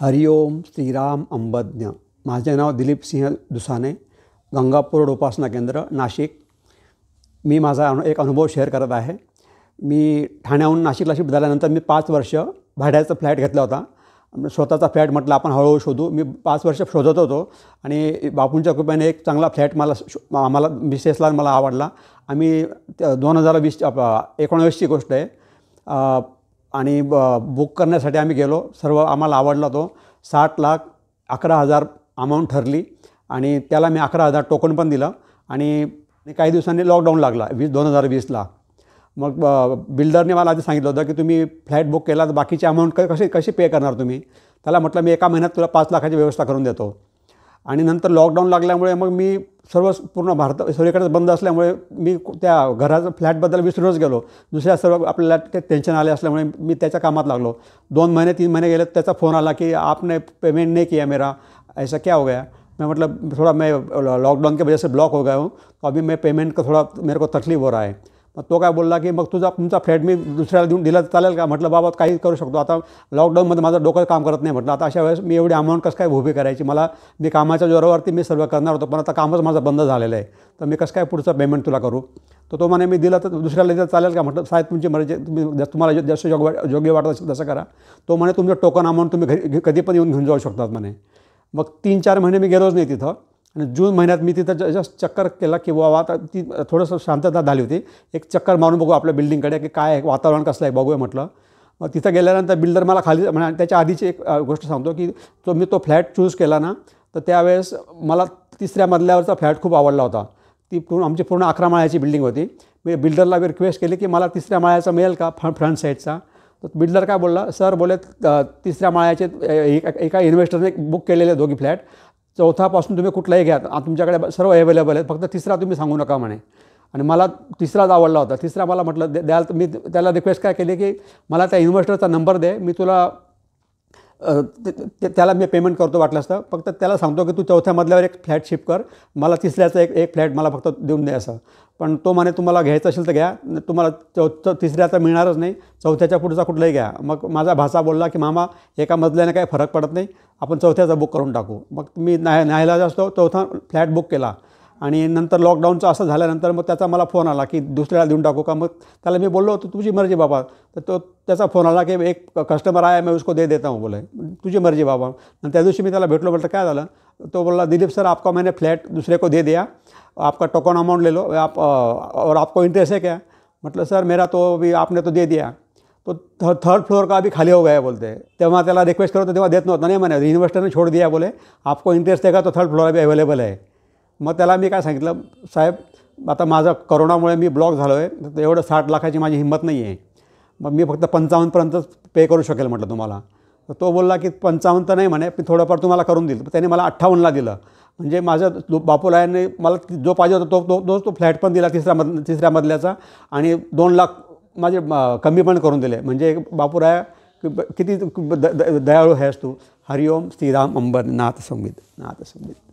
हरिओम श्रीराम अंबज्ञ माझे नाव दिलीप सिंह दुसाने गंगापूर रोड उपासना केंद्र नाशिक मी माझा अनु एक अनुभव शेअर करत आहे मी ठाण्याहून नाशिकला शिफ्ट झाल्यानंतर मी पाच वर्ष भाड्याचा फ्लॅट घेतला होता स्वतःचा फ्लॅट म्हटलं आपण हळूहळू शोधू मी पाच वर्ष शोधत होतो आणि बापूंच्या कृपेने एक चांगला फ्लॅट मला आम्हाला मिसेसला मला आवडला आम्ही दोन हजार वीस एकोणावीसची गोष्ट आहे आणि ब बुक करण्यासाठी आम्ही गेलो सर्व आम्हाला आवडला तो साठ लाख अकरा हजार अमाऊंट ठरली आणि त्याला मी अकरा हजार टोकन पण दिलं आणि काही दिवसांनी लॉकडाऊन लागला वीस दोन हजार वीसला मग बिल्डरने मला आधी सांगितलं होतं की तुम्ही फ्लॅट बुक केला तर बाकीची अमाऊंट कशी कशी पे करणार तुम्ही त्याला म्हटलं मी एका महिन्यात तुला पाच लाखाची व्यवस्था करून देतो आणि नंतर लॉकडाऊन लागल्यामुळे मग मी सर्व पूर्ण भारत सगळीकडे बंद असल्यामुळे मी त्या घराचं फ्लॅटबद्दल विसरूनच गेलो दुसऱ्या सर्व आपल्याला ते टेन्शन आले असल्यामुळे मी त्याच्या कामात लागलो दोन महिने तीन महिने गेले त्याचा फोन आला की आपने पेमेंट नाही किया मेरा ऐसा क्या हो गया मैं मतलब थोड़ा मैं लॉकडाऊन की वजह से ब्लॉक हो गया हूँ तो अभी मैं पेमेंट का थोड़ा मेरे को तकलीफ हो रहा है मग तो काय बोलला की मग तुझा तुमचा फ्लॅट मी दुसऱ्याला देऊन दिला चालेल का म्हटलं बाबा काही करू शकतो आता लॉकडाऊनमध्ये माझं डोकं काम करत नाही म्हटलं आता अशा वेळेस मी एवढी अमाऊंट कसं काय उभी करायची मला मी कामाच्या जोरावरती मी सर्व करणार होतो पण आता कामच माझं बंद झालेलं आहे तर मी कसं काय पुढचं पेमेंट तुला करू तर तो म्हणे मी दिला तर दुसऱ्याला दिला चालेल का म्हटलं साहेब तुमची मर्जी तुम्ही तुम्हाला जसं योग्य योग्य वाटत असेल तसं करा तो म्हणे तुमचं टोकन अमाऊंट तुम्ही घरी कधी पण येऊन घेऊन जाऊ शकतात म्हणे मग तीन चार महिने मी गेलोच नाही तिथं आणि जून महिन्यात मी तिथं जस्ट चक्कर केला की बाबा आता ती थोडंसं शांतता झाली होती एक चक्कर मारून बघू आपल्या बिल्डिंगकडे की काय आहे वातावरण कसलं आहे बघूया म्हटलं मग तिथं गेल्यानंतर बिल्डर मला खाली म्हणजे त्याच्या आधीची एक गोष्ट सांगतो की तो मी तो फ्लॅट चूज केला ना तर त्यावेळेस मला तिसऱ्या मधल्यावरचा फ्लॅट खूप आवडला होता ती पूर्ण आमची पूर्ण अकरा माळ्याची बिल्डिंग होती मी बिल्डरला मी रिक्वेस्ट केली की मला तिसऱ्या माळ्याचा मिळेल का फ्र फ्रंट साईडचा तर बिल्डर काय बोलला सर बोले तिसऱ्या माळ्याचे एका इन्व्हेस्टरने बुक केलेले दोघी फ्लॅट चौथापासून तुम्ही कुठलाही घ्या तुमच्याकडे सर्व अवेलेबल आहेत फक्त तिसरा तुम्ही सांगू नका म्हणे आणि मला तिसराच आवडला होता तिसरा मला म्हटलं द्याल मी त्याला रिक्वेस्ट काय केली की मला त्या इन्व्हेस्टरचा नंबर दे मी तुला ते त्याला मी पेमेंट करतो वाटलं असतं फक्त त्याला सांगतो की तू चौथ्या मधल्यावर एक फ्लॅट शिफ्ट कर मला तिसऱ्याचा एक एक फ्लॅट मला फक्त देऊन दे असं पण तो माने तुम्हाला घ्यायचा असेल तर घ्या तुम्हाला चौथं तिसऱ्याचा मिळणारच नाही चौथ्याच्या पुढचा कुठलाही घ्या मग माझा भाचा बोलला की मामा एका मजल्याने काही फरक पडत नाही आपण चौथ्याचा बुक करून टाकू मग मी नाही नाहीला जास्त चौथा फ्लॅट बुक केला आणि नंतर लॉकडाऊनचं असं झाल्यानंतर मग त्याचा मला फोन आला की दुसऱ्याला देऊन टाकू का मग त्याला मी बोललो होतो तुझी मर्जी बाबा तर तो त्याचा फोन आला की एक कस्टमर आया मैं उसको दे देता हूँ बोले तुझी मर्जी बाबा आणि त्या दिवशी मी त्याला भेटलो बोलतो काय झालं तो बोला दिलीप सर आपका मैंने फ्लैट दूसरे को दे दिया आपका टोकन अमाउंट ले लो आप और आपको इंटरेस्ट है क्या मतलब सर मेरा तो अभी आपने तो दे दिया तो थर्ड फ्लोर का अभी खाली हो गया बोलते तेव्हा त्याला रिक्वेस्ट करतो तेव्हा देत नव्हतं नाही म्हणे इन्व्हेस्टरने छोड दिया बोले आपको इंटरेस्ट आहे का तो थर्ड फ्लोर अभी अवेलेबल आहे मग त्याला मी काय सांगितलं साहेब आता माझं करोनामुळे मी ब्लॉक झालो आहे एवढं साठ लाखाची माझी हिंमत नाही आहे मग मी फक्त पंचावन्नपर्यंतच पे करू शकेल म्हटलं तुम्हाला तर तो बोलला की पंचावन्न तर नाही म्हणे मी थोडंफार तुम्हाला करून देईल त्याने मला अठ्ठावन्नला दिलं म्हणजे माझ्या बापूलायाने मला जो पाहिजे होता तो तो तो तो फ्लॅट पण दिला तिसऱ्या मध तिसऱ्या मधल्याचा आणि दोन लाख माझे कमी पण करून दिले म्हणजे बापूराया किती दयाळू आहेस तू हरिओम श्रीराम नाथ संगीत नाथ संगीत